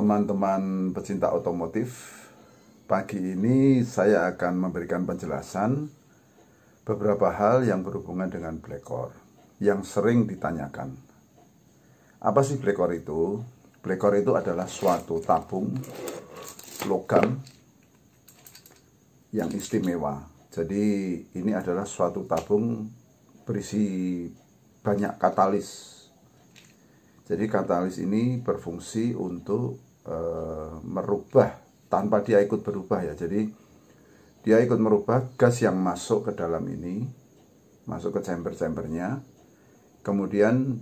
teman-teman pecinta otomotif Pagi ini saya akan memberikan penjelasan beberapa hal yang berhubungan dengan black yang sering ditanyakan. Apa sih black itu? Black itu adalah suatu tabung logam yang istimewa. Jadi ini adalah suatu tabung berisi banyak katalis. Jadi katalis ini berfungsi untuk e, merubah tanpa dia ikut berubah ya. Jadi dia ikut merubah gas yang masuk ke dalam ini, masuk ke chamber-chambernya. Kemudian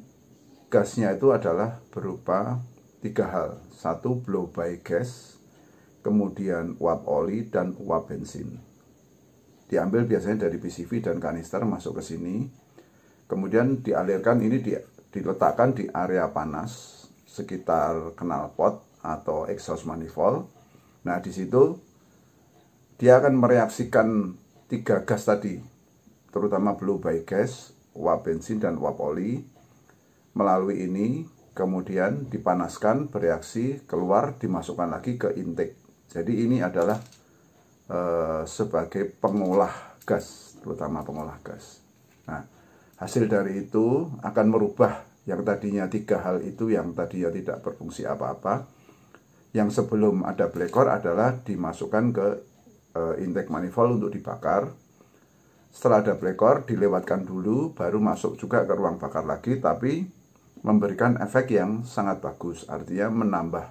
gasnya itu adalah berupa tiga hal. Satu blow by gas, kemudian uap oli dan uap bensin. Diambil biasanya dari PCV dan kanister masuk ke sini. Kemudian dialirkan ini di, diletakkan di area panas sekitar knalpot atau exhaust manifold. Nah, di situ dia akan mereaksikan tiga gas tadi, terutama blue by gas, uap bensin dan uap oli. Melalui ini kemudian dipanaskan, bereaksi, keluar, dimasukkan lagi ke intake. Jadi ini adalah e, sebagai pengolah gas, terutama pengolah gas. Nah, hasil dari itu akan merubah yang tadinya tiga hal itu yang tadinya tidak berfungsi apa-apa yang sebelum ada black adalah dimasukkan ke e, intake manifold untuk dibakar. Setelah ada black dilewatkan dulu baru masuk juga ke ruang bakar lagi tapi memberikan efek yang sangat bagus artinya menambah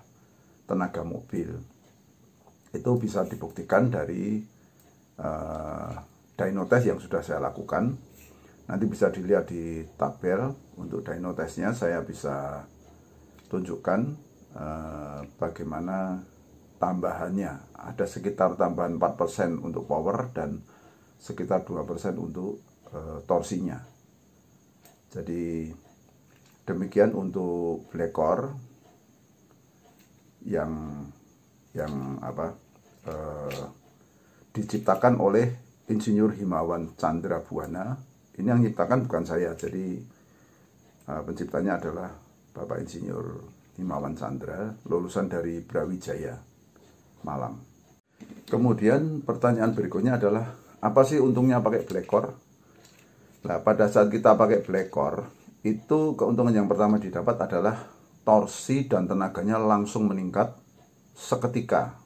tenaga mobil. Itu bisa dibuktikan dari uh, eh, dyno test yang sudah saya lakukan. Nanti bisa dilihat di tabel untuk dyno testnya saya bisa tunjukkan uh, bagaimana tambahannya. Ada sekitar tambahan 4% untuk power dan sekitar 2% untuk e, torsinya. Jadi demikian untuk black core yang yang apa e, diciptakan oleh insinyur Himawan Chandra Buana. Ini yang diciptakan bukan saya. Jadi e, penciptanya adalah Bapak Insinyur Imawan Chandra, lulusan dari Brawijaya Malam. Kemudian pertanyaan berikutnya adalah, apa sih untungnya pakai blekor? Nah, pada saat kita pakai blekor, itu keuntungan yang pertama didapat adalah torsi dan tenaganya langsung meningkat seketika.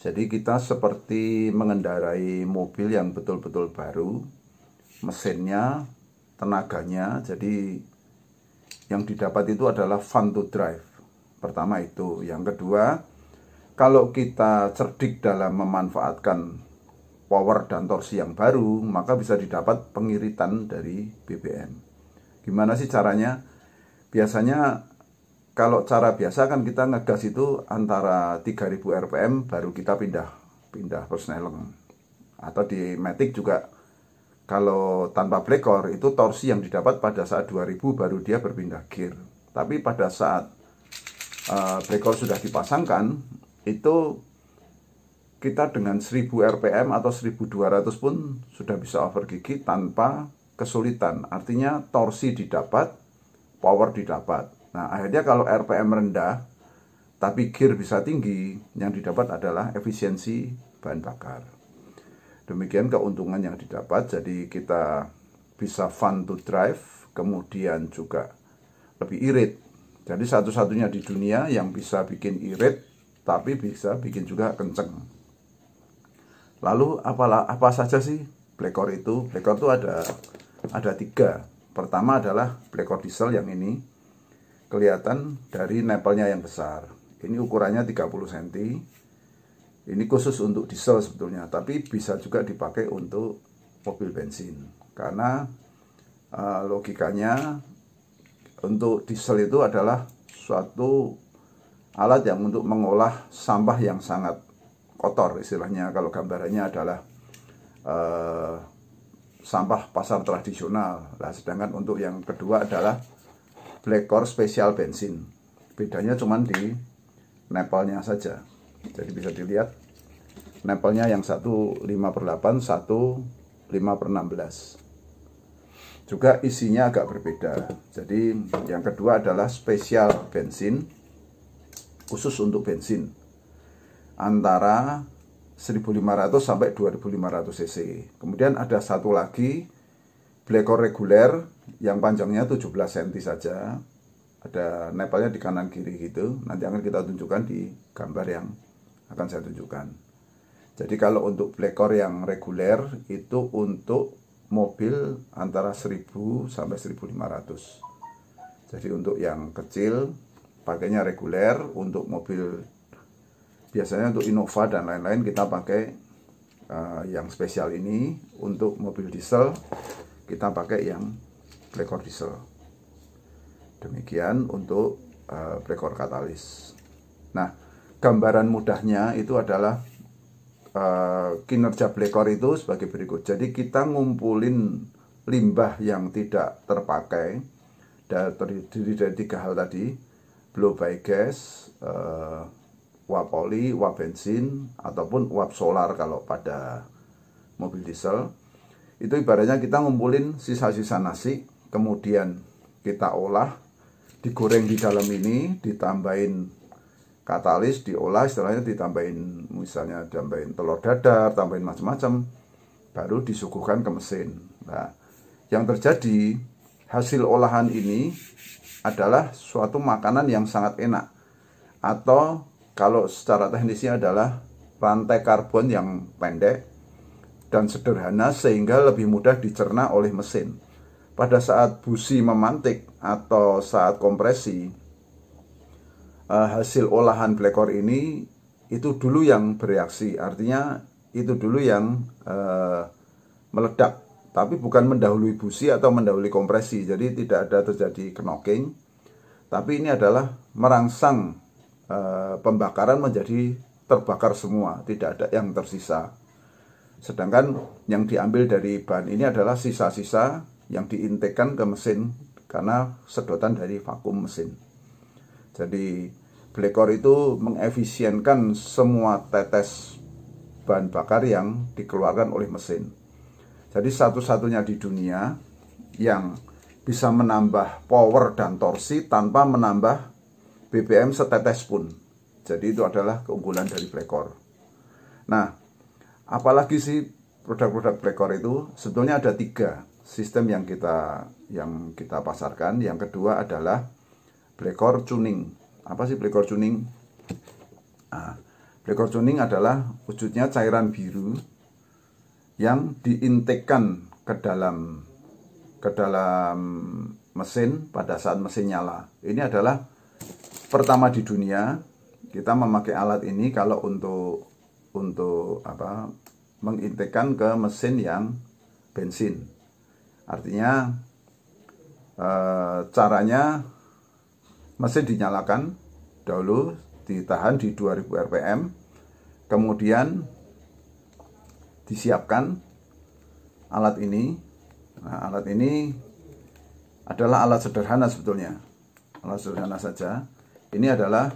Jadi kita seperti mengendarai mobil yang betul-betul baru, mesinnya, tenaganya, jadi yang didapat itu adalah fun to drive. Pertama itu, yang kedua, kalau kita cerdik dalam memanfaatkan power dan torsi yang baru, maka bisa didapat pengiritan dari BBM. Gimana sih caranya? Biasanya kalau cara biasa kan kita ngegas itu antara 3000 RPM baru kita pindah pindah persneleng. Atau di Matic juga kalau tanpa black itu torsi yang didapat pada saat 2000 baru dia berpindah gear. Tapi pada saat uh, black sudah dipasangkan itu kita dengan 1000 rpm atau 1200 pun sudah bisa over gigi tanpa kesulitan. Artinya torsi didapat, power didapat. Nah, akhirnya kalau rpm rendah tapi gear bisa tinggi, yang didapat adalah efisiensi bahan bakar. Demikian keuntungan yang didapat. Jadi kita bisa fun to drive, kemudian juga lebih irit. Jadi satu-satunya di dunia yang bisa bikin irit, tapi bisa bikin juga kenceng. Lalu apalah apa saja sih blekor itu? Blekor itu ada ada tiga. Pertama adalah blekor diesel yang ini kelihatan dari nepelnya yang besar. Ini ukurannya 30 cm ini khusus untuk diesel sebetulnya, tapi bisa juga dipakai untuk mobil bensin. Karena uh, logikanya untuk diesel itu adalah suatu alat yang untuk mengolah sampah yang sangat kotor istilahnya kalau gambarannya adalah uh, sampah pasar tradisional nah, sedangkan untuk yang kedua adalah black core spesial bensin bedanya cuman di nepalnya saja jadi bisa dilihat Nempelnya yang satu 5 per 8, satu 5 per 16. Juga isinya agak berbeda. Jadi yang kedua adalah spesial bensin, khusus untuk bensin. Antara 1500 sampai 2500 cc. Kemudian ada satu lagi, blekor reguler, yang panjangnya 17 cm saja. Ada nepalnya di kanan kiri gitu, nanti akan kita tunjukkan di gambar yang akan saya tunjukkan. Jadi kalau untuk plekor yang reguler itu untuk mobil antara 1000 sampai 1500. Jadi untuk yang kecil pakainya reguler, untuk mobil biasanya untuk Innova dan lain-lain kita pakai uh, yang spesial ini. Untuk mobil diesel kita pakai yang plekor diesel. Demikian untuk uh, eh, plekor katalis. Nah, gambaran mudahnya itu adalah uh, kinerja blekor itu sebagai berikut. Jadi kita ngumpulin limbah yang tidak terpakai dari terdiri dari tiga hal tadi, blue by gas, uh, eh, uap oli, uap bensin, ataupun uap solar kalau pada mobil diesel. Itu ibaratnya kita ngumpulin sisa-sisa nasi, kemudian kita olah, digoreng di dalam ini, ditambahin katalis diolah setelahnya ditambahin misalnya ditambahin telur dadar tambahin macam-macam baru disuguhkan ke mesin nah yang terjadi hasil olahan ini adalah suatu makanan yang sangat enak atau kalau secara teknisnya adalah rantai karbon yang pendek dan sederhana sehingga lebih mudah dicerna oleh mesin pada saat busi memantik atau saat kompresi Eh, hasil olahan blekor ini itu dulu yang bereaksi artinya itu dulu yang uh, meledak tapi bukan mendahului busi atau mendahului kompresi jadi tidak ada terjadi knocking tapi ini adalah merangsang uh, pembakaran menjadi terbakar semua tidak ada yang tersisa sedangkan yang diambil dari bahan ini adalah sisa-sisa yang diintekan ke mesin karena sedotan dari vakum mesin jadi Blekor itu mengefisienkan semua tetes bahan bakar yang dikeluarkan oleh mesin. Jadi satu-satunya di dunia yang bisa menambah power dan torsi tanpa menambah BBM setetes pun. Jadi itu adalah keunggulan dari Blekor. Nah, apalagi sih produk-produk Blekor itu sebetulnya ada tiga sistem yang kita yang kita pasarkan. Yang kedua adalah Blekor tuning apa sih plekor cuning nah, plekor cuning adalah wujudnya cairan biru yang diintekan ke dalam ke dalam mesin pada saat mesin nyala ini adalah pertama di dunia kita memakai alat ini kalau untuk untuk apa mengintekan ke mesin yang bensin artinya e, caranya mesin dinyalakan dahulu ditahan di 2000 rpm kemudian disiapkan alat ini nah, alat ini adalah alat sederhana sebetulnya alat sederhana saja ini adalah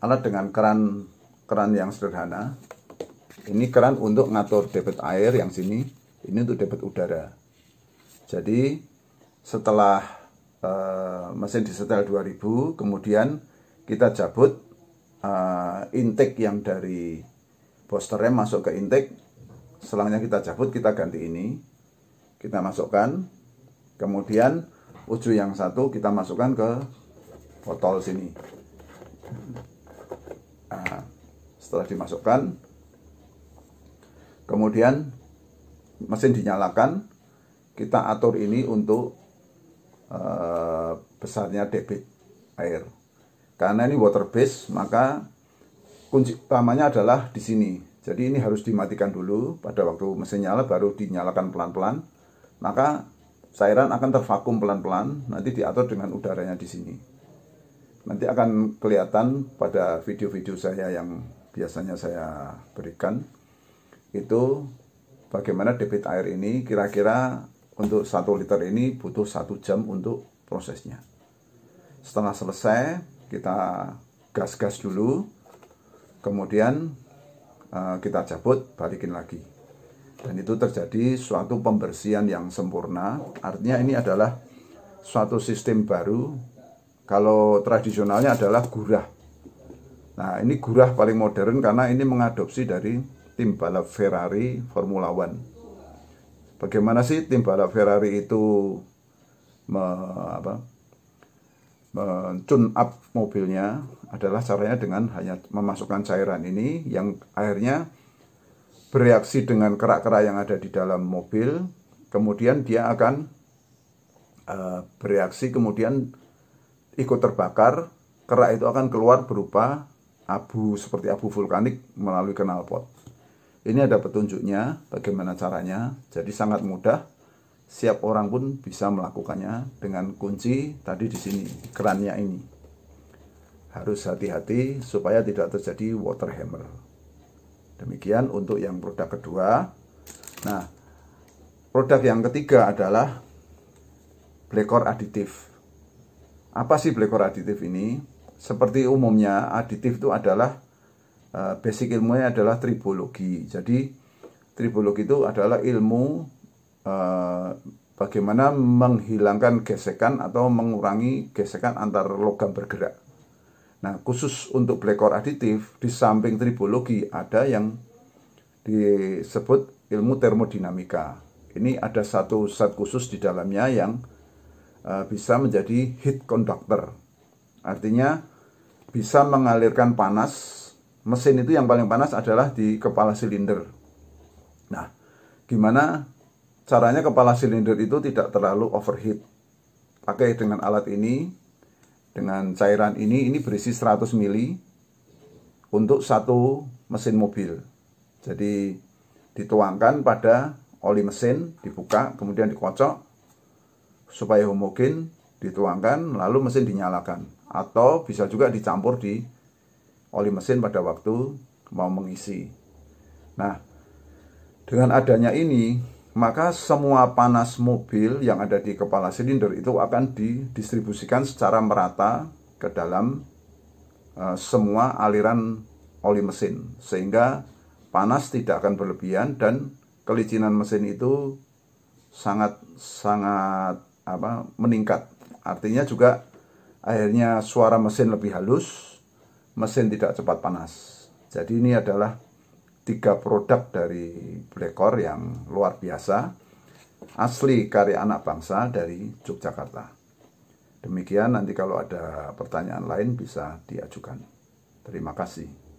alat dengan keran keran yang sederhana ini keran untuk ngatur debit air yang sini ini untuk debit udara jadi setelah uh, mesin disetel 2000 kemudian kita cabut uh, intake yang dari booster rem masuk ke intake selangnya kita cabut kita ganti ini kita masukkan kemudian ujung yang satu kita masukkan ke botol sini nah, setelah dimasukkan kemudian mesin dinyalakan kita atur ini untuk uh, besarnya debit air. Karena ini water base, maka kunci utamanya adalah di sini. Jadi ini harus dimatikan dulu pada waktu mesin nyala baru dinyalakan pelan-pelan. Maka cairan akan tervakum pelan-pelan, nanti diatur dengan udaranya di sini. Nanti akan kelihatan pada video-video saya yang biasanya saya berikan itu bagaimana debit air ini kira-kira untuk satu liter ini butuh satu jam untuk prosesnya. Setelah selesai, kita gas-gas dulu, kemudian uh, kita cabut, balikin lagi. Dan itu terjadi suatu pembersihan yang sempurna. Artinya ini adalah suatu sistem baru. Kalau tradisionalnya adalah gurah. Nah, ini gurah paling modern karena ini mengadopsi dari tim balap Ferrari Formula One. Bagaimana sih tim balap Ferrari itu me, apa, mencun up mobilnya adalah caranya dengan hanya memasukkan cairan ini yang akhirnya bereaksi dengan kerak-kerak yang ada di dalam mobil kemudian dia akan uh, bereaksi kemudian ikut terbakar kerak itu akan keluar berupa abu seperti abu vulkanik melalui kenalpot. Ini ada petunjuknya bagaimana caranya. Jadi sangat mudah. Siap orang pun bisa melakukannya dengan kunci tadi di sini, kerannya ini. Harus hati-hati supaya tidak terjadi water hammer. Demikian untuk yang produk kedua. Nah, produk yang ketiga adalah blekor aditif. Apa sih blekor aditif ini? Seperti umumnya, aditif itu adalah Eh, basic ilmunya adalah tribologi. Jadi tribologi itu adalah ilmu uh, bagaimana menghilangkan gesekan atau mengurangi gesekan antar logam bergerak. Nah, khusus untuk black core aditif di samping tribologi ada yang disebut ilmu termodinamika. Ini ada satu set khusus di dalamnya yang uh, bisa menjadi heat conductor. Artinya bisa mengalirkan panas mesin itu yang paling panas adalah di kepala silinder. Nah, gimana caranya kepala silinder itu tidak terlalu overheat? Pakai dengan alat ini, dengan cairan ini, ini berisi 100 mili untuk satu mesin mobil. Jadi dituangkan pada oli mesin, dibuka, kemudian dikocok supaya homogen, dituangkan, lalu mesin dinyalakan. Atau bisa juga dicampur di oli mesin pada waktu mau mengisi. Nah, dengan adanya ini, maka semua panas mobil yang ada di kepala silinder itu akan didistribusikan secara merata ke dalam e, semua aliran oli mesin, sehingga panas tidak akan berlebihan dan kelicinan mesin itu sangat sangat apa meningkat. Artinya juga akhirnya suara mesin lebih halus, mesin tidak cepat panas. Jadi ini adalah tiga produk dari Blackcore yang luar biasa, asli karya anak bangsa dari Yogyakarta. Demikian nanti kalau ada pertanyaan lain bisa diajukan. Terima kasih.